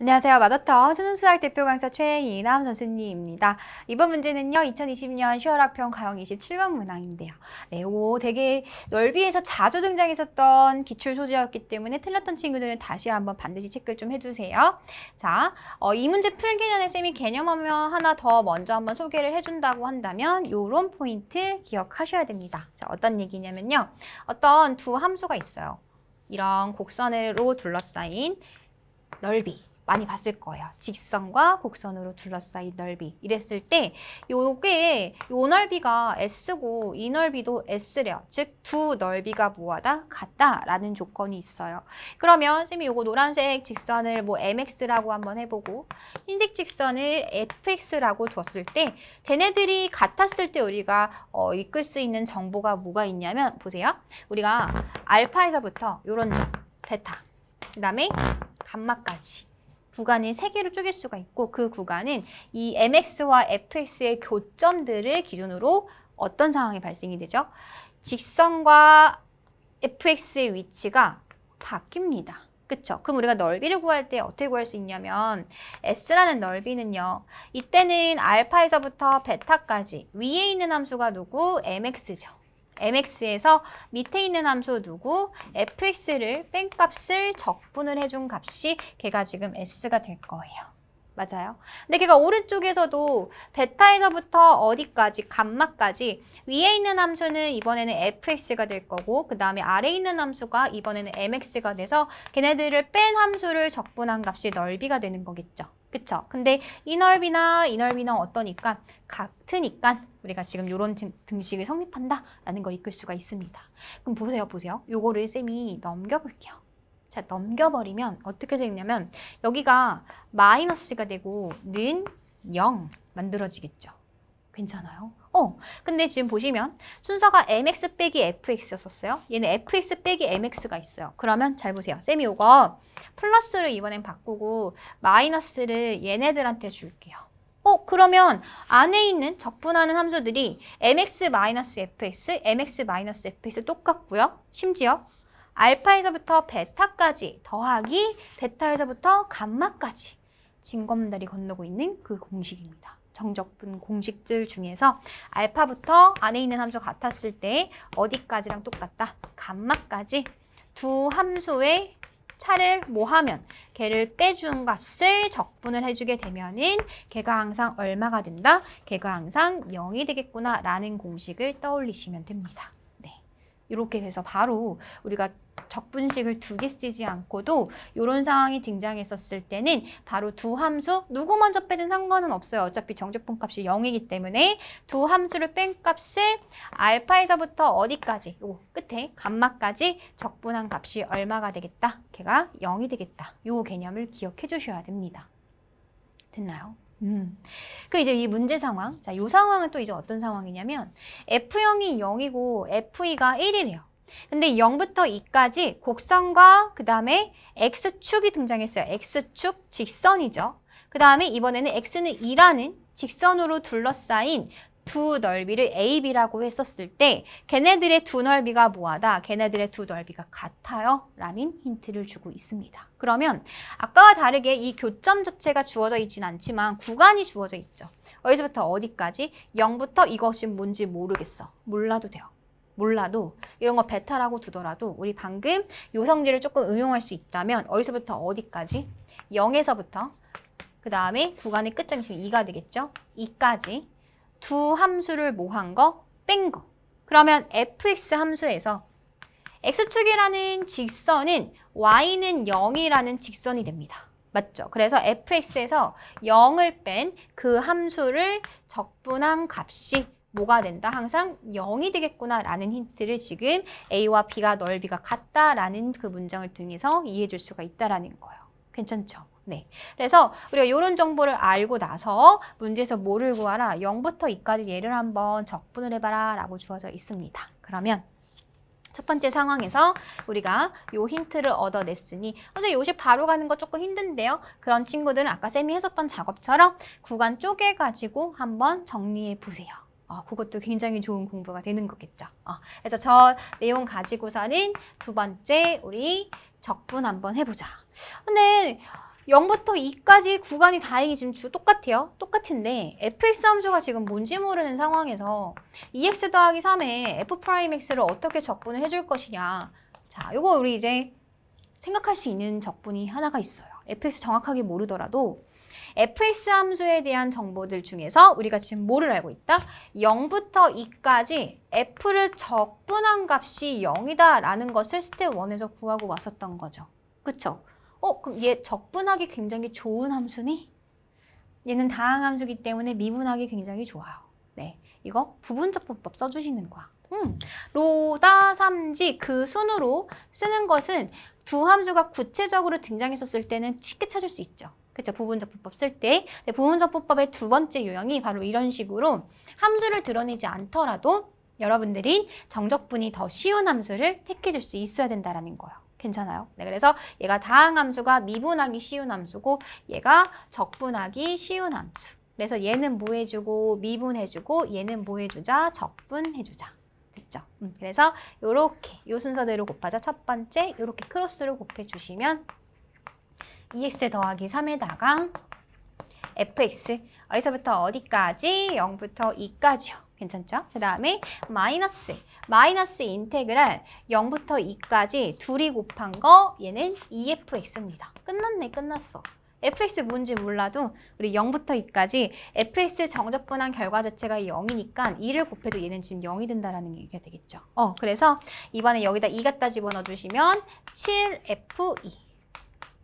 안녕하세요. 마더터 수능수학 대표 강사 최인남 선생님입니다. 이번 문제는요. 2020년 10월 학평 가형 27번 문항인데요. 네, 오 되게 넓이에서 자주 등장했었던 기출 소재였기 때문에 틀렸던 친구들은 다시 한번 반드시 체크를 좀 해주세요. 자, 어, 이 문제 풀기 전에 쌤이 개념 화면 하나 더 먼저 한번 소개를 해준다고 한다면 요런 포인트 기억하셔야 됩니다. 자, 어떤 얘기냐면요. 어떤 두 함수가 있어요. 이런 곡선으로 둘러싸인 넓이 많이 봤을 거예요. 직선과 곡선으로 둘러싸인 넓이. 이랬을 때 요게 요 넓이가 S고 이 넓이도 S래요. 즉 두 넓이가 뭐하다? 같다라는 조건이 있어요. 그러면 선생님이 요거 노란색 직선을 뭐 MX라고 한번 해보고 흰색 직선을 FX라고 뒀을 때 쟤네들이 같았을 때 우리가 어, 이끌 수 있는 정보가 뭐가 있냐면 보세요. 우리가 알파에서부터 요런 점, 베타, 그 다음에 감마까지 구간인 세 개로 쪼갤 수가 있고 그 구간은 이 MX와 FX의 교점들을 기준으로 어떤 상황이 발생이 되죠? 직선과 FX의 위치가 바뀝니다. 그쵸? 그럼 우리가 넓이를 구할 때 어떻게 구할 수 있냐면 S라는 넓이는요. 이때는 알파에서부터 베타까지 위에 있는 함수가 누구? mx죠. mx에서 밑에 있는 함수 누구 fx를 뺀 값을 적분을 해준 값이 걔가 지금 s가 될 거예요. 맞아요. 근데 걔가 오른쪽에서도 베타에서부터 어디까지 감마까지 위에 있는 함수는 이번에는 fx가 될 거고 그 다음에 아래 있는 함수가 이번에는 mx가 돼서 걔네들을 뺀 함수를 적분한 값이 넓이가 되는 거겠죠. 그쵸? 근데 이 넓이나 이 넓이나 어떠니까 같으니까 우리가 지금 이런 등식을 성립한다라는 걸 이끌 수가 있습니다. 그럼 보세요, 보세요. 요거를 쌤이 넘겨볼게요. 자, 넘겨버리면 어떻게 되냐면 여기가 마이너스가 되고 는 0 만들어지겠죠. 괜찮아요. 어, 근데 지금 보시면 순서가 mx 빼기 fx였었어요. 얘는 fx 빼기 mx가 있어요. 그러면 잘 보세요. 쌤이 이거 플러스를 이번엔 바꾸고 마이너스를 얘네들한테 줄게요. 어, 그러면 안에 있는 적분하는 함수들이 mx-fx, mx-fx 똑같고요. 심지어 알파에서부터 베타까지 더하기 베타에서부터 감마까지 진검다리 건너고 있는 그 공식입니다. 정적분 공식들 중에서 알파부터 안에 있는 함수 같았을 때 어디까지랑 똑같다? 감마까지 두 함수의 차를 모하면 걔를 빼준 값을 적분을 해주게 되면은 걔가 항상 얼마가 된다? 걔가 항상 0이 되겠구나 라는 공식을 떠올리시면 됩니다. 이렇게 돼서 바로 우리가 적분식을 두 개 쓰지 않고도 이런 상황이 등장했었을 때는 바로 두 함수 누구 먼저 빼든 상관은 없어요. 어차피 정제품 값이 0이기 때문에 두 함수를 뺀 값을 알파에서부터 어디까지 요 끝에 감마까지 적분한 값이 얼마가 되겠다. 걔가 0이 되겠다. 요 개념을 기억해 주셔야 됩니다. 됐나요? 음. 그 이제 이 문제 상황. 자, 요 상황은 또 이제 어떤 상황이냐면 F0이 0이고 F2가 1이래요. 근데 0부터 2까지 곡선과 그다음에 x축이 등장했어요. x축 직선이죠. 그다음에 이번에는 x는 2라는 직선으로 둘러싸인 두 넓이를 AB라고 했었을 때 걔네들의 두 넓이가 뭐하다? 걔네들의 두 넓이가 같아요? 라는 힌트를 주고 있습니다. 그러면 아까와 다르게 이 교점 자체가 주어져 있진 않지만 구간이 주어져 있죠. 어디서부터 어디까지? 0부터 이것이 뭔지 모르겠어. 몰라도 돼요. 몰라도 이런 거 베타라고 두더라도 우리 방금 요성지를 조금 응용할 수 있다면 어디서부터 어디까지? 0에서부터 그 다음에 구간의 끝점이 지금 2가 되겠죠? 2까지 두 함수를 뭐한 거, 뺀 거. 그러면 fx 함수에서 x축이라는 직선은 y는 0이라는 직선이 됩니다. 맞죠? 그래서 fx에서 0을 뺀 그 함수를 적분한 값이 뭐가 된다? 항상 0이 되겠구나 라는 힌트를 지금 a와 b가 넓이가 같다라는 그 문장을 통해서 이해해 줄 수가 있다라는 거예요. 괜찮죠? 네. 그래서 우리가 이런 정보를 알고 나서 문제에서 뭐를 구하라? 0부터 2까지 예를 한번 적분을 해봐라 라고 주어져 있습니다. 그러면 첫 번째 상황에서 우리가 요 힌트를 얻어냈으니 어제 요식 바로 가는 거 조금 힘든데요. 그런 친구들은 아까 쌤이 했었던 작업처럼 구간 쪼개가지고 한번 정리해 보세요. 어, 그것도 굉장히 좋은 공부가 되는 거겠죠. 어, 그래서 저 내용 가지고서는 두 번째 우리 적분 한번 해보자. 근데 0부터 2까지 구간이 다행히 지금 주 똑같아요. 똑같은데 fx 함수가 지금 뭔지 모르는 상황에서 2x e 더하기 3에 f'x를 프라임 어떻게 적분을 해줄 것이냐 자, 이거 우리 이제 생각할 수 있는 적분이 하나가 있어요. fx 정확하게 모르더라도 fx 함수에 대한 정보들 중에서 우리가 지금 뭐를 알고 있다? 0부터 2까지 f를 적분한 값이 0이다라는 것을 스텝 1에서 구하고 왔었던 거죠. 그쵸? 어, 그럼 얘 적분하기 굉장히 좋은 함수니? 얘는 다항 함수기 때문에 미분하기 굉장히 좋아요. 네, 이거 부분적분법 써주시는 거야. 음, 로다 삼지 그 순으로 쓰는 것은 두 함수가 구체적으로 등장했었을 때는 쉽게 찾을 수 있죠. 그렇죠. 부분적분법 쓸 때. 네, 부분적분법의 두 번째 유형이 바로 이런 식으로 함수를 드러내지 않더라도 여러분들이 정적분이 더 쉬운 함수를 택해줄 수 있어야 된다는 거예요. 괜찮아요. 네, 그래서 얘가 다항 함수가 미분하기 쉬운 함수고 얘가 적분하기 쉬운 함수. 그래서 얘는 뭐 해주고 미분해주고 얘는 뭐 해주자 적분해주자. 됐죠? 음, 그래서 요렇게 요 순서대로 곱하자. 첫 번째 요렇게 크로스를 곱해주시면 2x e 더하기 3에다가 fx 어디서부터 어디까지? 0부터 2까지요. 괜찮죠? 그 다음에 마이너스 마이너스 인테그랄 0부터 2까지 둘이 곱한 거 얘는 EFX입니다. 끝났네 끝났어. fx 뭔지 몰라도 우리 0부터 2까지 fx 정적분한 결과 자체가 0이니까 2를 곱해도 얘는 지금 0이 된다라는 얘기가 되겠죠. 어, 그래서 이번에 여기다 2 갖다 집어넣어 주시면 7f2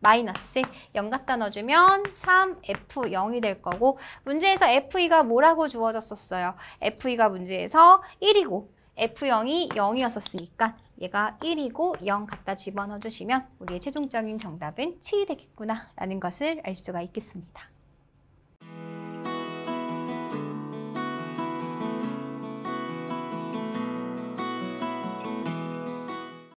마이너스 0 갖다 넣어주면 3F0이 될 거고 문제에서 F2가 뭐라고 주어졌었어요? F2가 문제에서 1이고 F0이 0이었었으니까 얘가 1이고 0 갖다 집어넣어 주시면 우리의 최종적인 정답은 7이 되겠구나 라는 것을 알 수가 있겠습니다.